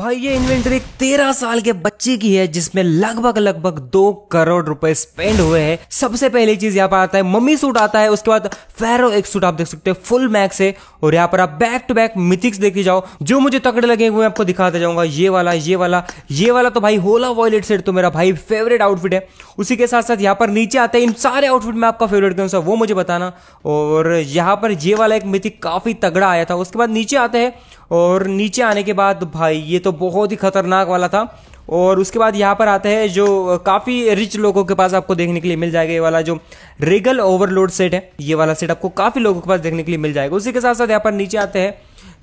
भाई ये इन्वेंट्री तेरह साल के बच्चे की है जिसमें लगभग लगभग दो करोड़ रुपए स्पेंड हुए हैं सबसे पहली चीज यहाँ पर आता है मम्मी सूट आता है उसके बाद फेरो एक सूट आप देख सकते हो फुल मैक्स है और यहाँ पर आप बैक टू बैक मिथिक्स देखे जाओ जो मुझे तकड़े लगे हुए आपको दिखाते जाऊंगा ये वाला ये वाला ये वाला तो भाई होला वॉयलेट सेट तो मेरा भाई फेवरेट आउटफिट है उसी के साथ साथ यहाँ पर नीचे आता है इन सारे आउटफिट में आपका फेवरेट कौन सा वो मुझे बताना और यहाँ पर ये वाला एक मिथिक काफी तगड़ा आया था उसके बाद नीचे आता है और नीचे आने के बाद भाई ये तो बहुत ही खतरनाक वाला था और उसके बाद यहाँ पर आता है जो काफ़ी रिच लोगों के पास आपको देखने के लिए मिल जाएगा ये वाला जो रेगल ओवरलोड सेट है ये वाला सेट आपको काफ़ी लोगों के पास देखने के लिए मिल जाएगा उसी के साथ साथ यहाँ पर नीचे आते हैं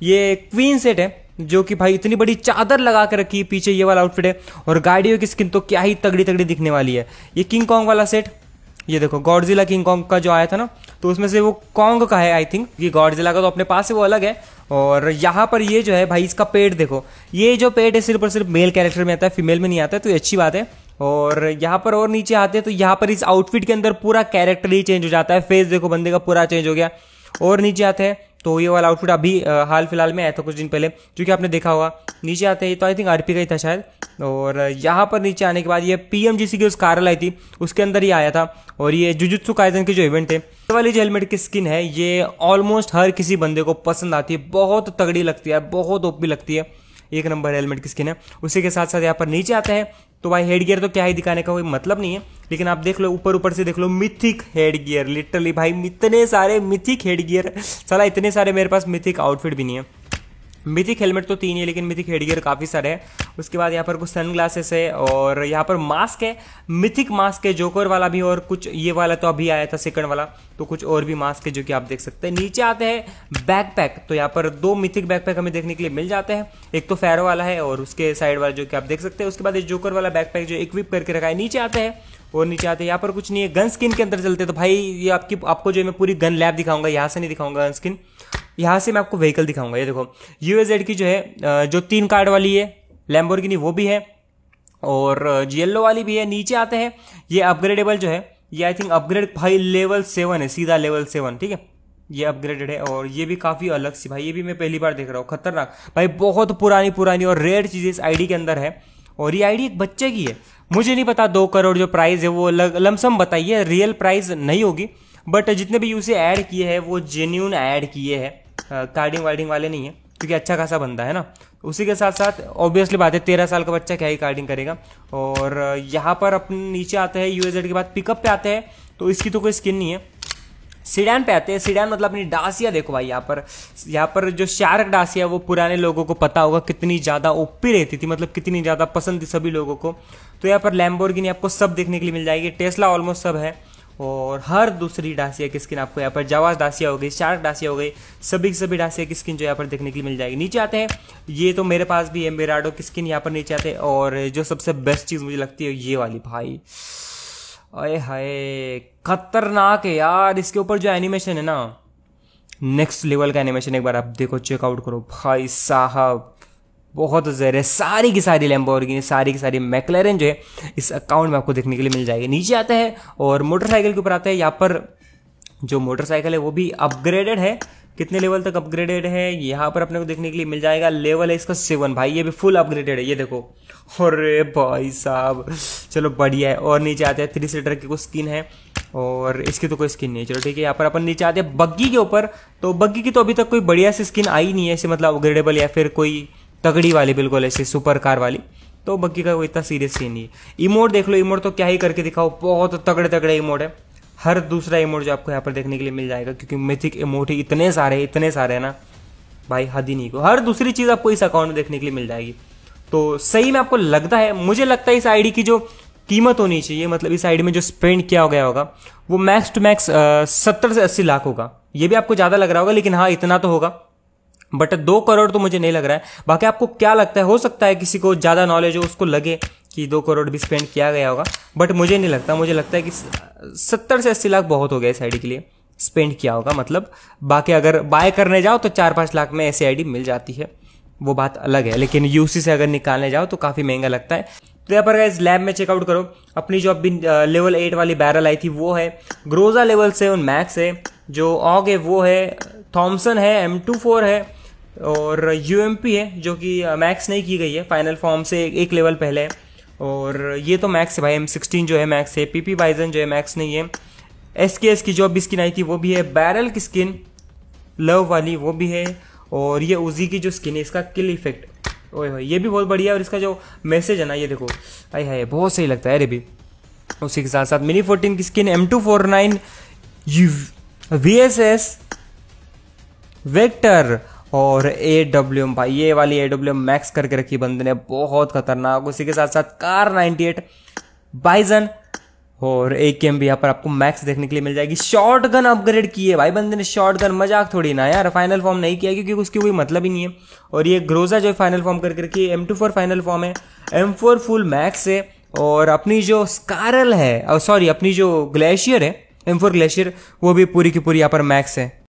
ये क्वीन सेट है जो कि भाई इतनी बड़ी चादर लगा के रखी है पीछे ये वाला आउटफिट है और गाड़ियों की स्किन तो क्या ही तगड़ी तगड़ी दिखने वाली है ये किंग कॉन्ग वाला सेट ये देखो गॉडजिला किंग कॉन्ग का जो आया था ना तो उसमें से वो कॉन्ग का है आई थिंक ये गॉडजिला का तो अपने पास है वो अलग है और यहाँ पर ये जो है भाई इसका पेट देखो ये जो पेट है सिर्फ और सिर्फ मेल कैरेक्टर में आता है फीमेल में नहीं आता है तो ये अच्छी बात है और यहाँ पर और नीचे आते हैं तो यहाँ पर इस आउटफिट के अंदर पूरा कैरेक्टर ही चेंज हो जाता है फेस देखो बंदे का पूरा चेंज हो गया और नीचे आते हैं तो ये वाला आउटपुट अभी हाल फिलहाल में आया था कुछ दिन पहले जो कि आपने देखा होगा नीचे आते हैं तो आई थिंक आरपी का ही था शायद और यहाँ पर नीचे आने के बाद ये पीएमजीसी जी सी की उस कार लाई थी उसके अंदर ही आया था और ये जुजुत्सु काइजन के जो इवेंट थे वाली जो हेलमेट की स्किन है ये ऑलमोस्ट हर किसी बंदे को पसंद आती है बहुत तगड़ी लगती है बहुत ओपी लगती है एक नंबर हेलमेट की स्किन है उसी के साथ साथ यहाँ पर नीचे आता है तो भाई हेड गियर तो क्या ही दिखाने का कोई मतलब नहीं है लेकिन आप देख लो ऊपर ऊपर से देख लो मिथिक हेड गियर लिटरली भाई इतने सारे मिथिक हेड गियर चला इतने सारे मेरे पास मिथिक आउटफिट भी नहीं है मिथिक हेलमेट तो तीन है लेकिन मिथिक हेडगियर काफ़ी सारे हैं उसके बाद यहाँ पर कुछ सन ग्लासेस है और यहाँ पर मास्क है मिथिक मास्क है जोकर वाला भी और कुछ ये वाला तो अभी आया था सेकंड वाला तो कुछ और भी मास्क है जो कि आप देख सकते हैं नीचे आते हैं बैकपैक तो यहाँ पर दो मिथिक बैकपैक हमें देखने के लिए मिल जाते हैं एक तो फैरो वाला है और उसके साइड वाला जो कि आप देख सकते हैं उसके बाद ये जोकर वाला बैकपैक जो इक्विप करके रखा है नीचे आते हैं और नीचे आते हैं यहाँ पर कुछ नहीं है गन स्किन के अंदर चलते तो भाई ये आपकी आपको जो मैं पूरी गन लैब दिखाऊंगा यहाँ से नहीं दिखाऊंगा गन स्किन यहाँ से मैं आपको व्हीकल दिखाऊंगा ये देखो यू की जो है जो तीन कार्ड वाली है लैम्बोर्गिनी वो भी है और येल्लो वाली भी है नीचे आते हैं ये अपग्रेडेबल जो है ये आई थिंक अपग्रेड भाई लेवल सेवन है सीधा लेवल सेवन ठीक है ये अपग्रेडेड है और ये भी काफ़ी अलग सी भाई ये भी मैं पहली बार देख रहा हूँ खतरनाक भाई बहुत पुरानी पुरानी और रेयर चीज़ें इस आईडी के अंदर है और ये आईडी एक बच्चे की है मुझे नहीं पता दो करोड़ जो प्राइस है वो लमसम बताइए रियल प्राइस नहीं होगी बट जितने भी यूसे ऐड किए हैं वो जेन्यून ऐड किए हैं कार्डिंग वार्डिंग वाले नहीं है क्योंकि अच्छा खासा बंदा है ना उसी के साथ साथ ऑब्वियसली बात है तेरह साल का बच्चा क्या ही कार्डिंग करेगा और यहाँ पर अपने नीचे आते हैं यूएसएड के बाद पिकअप पे आते हैं तो इसकी तो कोई स्किन नहीं है सीडान पे आते हैं सीडान मतलब अपनी डासिया देखो भाई यहाँ पर यहाँ पर जो शार्क डासिया वो पुराने लोगों को पता होगा कितनी ज़्यादा ओपी रहती थी मतलब कितनी ज़्यादा पसंद थी सभी लोगों को तो यहाँ पर लैम्बोर्गिनी आपको सब देखने के लिए मिल जाएगी टेस्ला ऑलमोस्ट सब है और हर दूसरी डासिया की स्किन आपको यहाँ पर जवाज डासिया हो गई शार्क डासिया हो गई सभी सभी डासिया की स्किन जो यहाँ पर देखने के लिए मिल जाएगी नीचे आते हैं ये तो मेरे पास भी है मेराडो की स्किन यहाँ पर नीचे आते हैं और जो सबसे बेस्ट चीज़ मुझे लगती है ये वाली भाई अरे हाय खतरनाक है यार इसके ऊपर जो एनिमेशन है ना नेक्स्ट लेवल का एनिमेशन एक बार आप देखो चेकआउट करो भाई साहब बहुत जहर है सारी की सारी लैम्बोर्गिनी सारी की सारी मैकलेरन जो है इस अकाउंट में आपको देखने के लिए मिल जाएगी नीचे आता है और मोटरसाइकिल के ऊपर आता है यहाँ पर जो मोटरसाइकिल है वो भी अपग्रेडेड है कितने लेवल तक अपग्रेडेड है यहाँ पर अपने को देखने के लिए मिल जाएगा लेवल है इसका सेवन भाई ये भी फुल अपग्रेडेड है ये देखो अरे भाई साहब चलो बढ़िया है और नीचे आते हैं थ्री सीटर की कुछ स्किन है और इसकी तो कोई स्किन नहीं है चलो ठीक है यहाँ पर अपन नीचे आते हैं बग्गी के ऊपर तो बग्गी की तो अभी तक कोई बढ़िया सी स्किन आई नहीं है ऐसे मतलब अपग्रेडेबल या फिर कोई तगड़ी वाली बिल्कुल ऐसी सुपर कार वाली तो बग्गी का वो इतना सीरियस सीन नहीं है इमोट देख लो इमोट तो क्या ही करके दिखाओ बहुत तगड़े तगड़े इमोट है हर दूसरा इमोट जो आपको यहाँ पर देखने के लिए मिल जाएगा क्योंकि मिथिक इमोट ही इतने सारे इतने सारे हैं ना भाई हद ही नहीं को हर दूसरी चीज़ आपको इस अकाउंट में देखने के लिए मिल जाएगी तो सही में आपको लगता है मुझे लगता है इस आईडी की जो कीमत होनी चाहिए मतलब इस आईडी में जो स्पेंड किया हो गया होगा वो मैक्स टू मैक्स सत्तर से अस्सी लाख होगा ये भी आपको ज़्यादा लग रहा होगा लेकिन हाँ इतना तो होगा बट दो करोड़ तो मुझे नहीं लग रहा है बाकी आपको क्या लगता है हो सकता है किसी को ज़्यादा नॉलेज हो उसको लगे कि दो करोड़ भी स्पेंड किया गया होगा बट मुझे नहीं लगता मुझे लगता है कि सत्तर से अस्सी लाख बहुत हो गया इस आई के लिए स्पेंड किया होगा मतलब बाकी अगर बाय करने जाओ तो चार पाँच लाख में ऐसी आई मिल जाती है वो बात अलग है लेकिन यूसी से अगर निकालने जाओ तो काफ़ी महंगा लगता है तो यहाँ पर इस लैब में चेकआउट करो अपनी जो अभी लेवल एट वाली बैरल आई थी वो है ग्रोजा लेवल से उन मैक्स है जो ऑग है वो है थॉमसन है एम टू फोर है और यू है जो कि मैक्स नहीं की गई है फाइनल फॉर्म से एक लेवल पहले है और ये तो मैक्स है भाई एम सिक्सटीन जो है मैक्स है पी पी बाइजन जो है मैक्स नहीं है एस के एस की जो अभी स्किन आई थी वो भी है बैरल की स्किन लव वाली वो भी है और ये उजी की जो स्किन है इसका किल इफेक्ट ओए भाई ये भी बहुत बढ़िया है और इसका जो मैसेज है ना ये देखो आई हाय बहुत सही लगता है अरे भी उसी के साथ साथ मिनी फोर्टीन की skin M two four nine V S S vector और ए डब्ल्यू एम भाई ये वाली ए डब्ल्यू एम मैक्स करके रखी बंदे ने बहुत खतरनाक उसी के साथ साथ कार 98 बाइजन और ए के एम भी यहाँ पर आपको मैक्स देखने के लिए मिल जाएगी शॉर्ट गन अपग्रेड की है भाई बंदे ने शॉर्ट गन मजाक थोड़ी ना यार फाइनल फॉर्म नहीं किया क्योंकि उसकी कोई मतलब ही नहीं है और ये ग्रोजा जो फाइनल फॉर्म करके रखी है M two four final form है एम फोर फुल मैक्स है और अपनी जो स्कारल है सॉरी अपनी जो ग्लेशियर है एम फोर ग्लेशियर वो भी पूरी की पूरी यहाँ पर मैक्स है